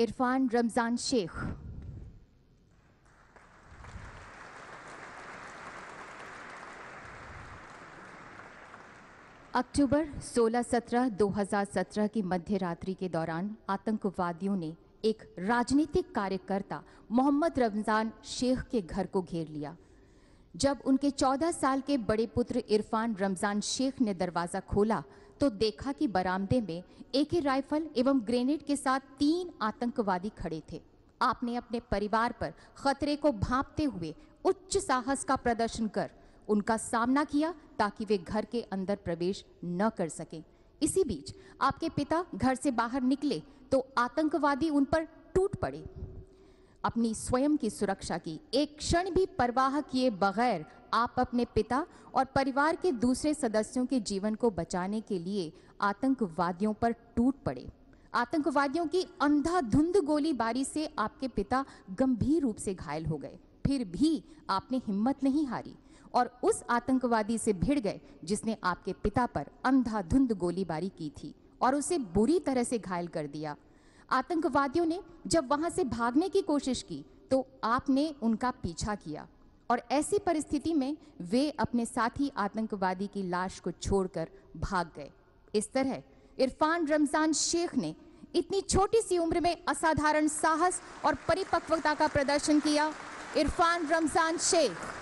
इरफान रमज़ान शेख अक्टूबर 16-17 2017 की मध्य रात्रि के दौरान आतंकवादियों ने एक राजनीतिक कार्यकर्ता मोहम्मद रमज़ान शेख के घर को घेर लिया जब उनके 14 साल के बड़े पुत्र इरफान रमज़ान शेख ने दरवाज़ा खोला तो देखा कि बरामदे में एक ही राइफल एवं ग्रेनेड के साथ तीन आतंकवादी खड़े थे आपने अपने परिवार पर खतरे को भांपते हुए उच्च साहस का प्रदर्शन कर उनका सामना किया ताकि वे घर के अंदर प्रवेश न कर सकें इसी बीच आपके पिता घर से बाहर निकले तो आतंकवादी उन पर टूट पड़े अपनी स्वयं की सुरक्षा की एक क्षण भी परवाह किए बगैर आप अपने पिता और परिवार के दूसरे सदस्यों के जीवन को बचाने के लिए आतंकवादियों पर टूट पड़े आतंकवादियों की अंधाधुंध गोलीबारी से आपके पिता गंभीर रूप से घायल हो गए फिर भी आपने हिम्मत नहीं हारी और उस आतंकवादी से भिड़ गए जिसने आपके पिता पर अंधाधुंध गोलीबारी की थी और उसे बुरी तरह से घायल कर दिया आतंकवादियों ने जब वहां से भागने की कोशिश की तो आपने उनका पीछा किया और ऐसी परिस्थिति में वे अपने साथी आतंकवादी की लाश को छोड़कर भाग गए इस तरह इरफान रमजान शेख ने इतनी छोटी सी उम्र में असाधारण साहस और परिपक्वता का प्रदर्शन किया इरफान रमजान शेख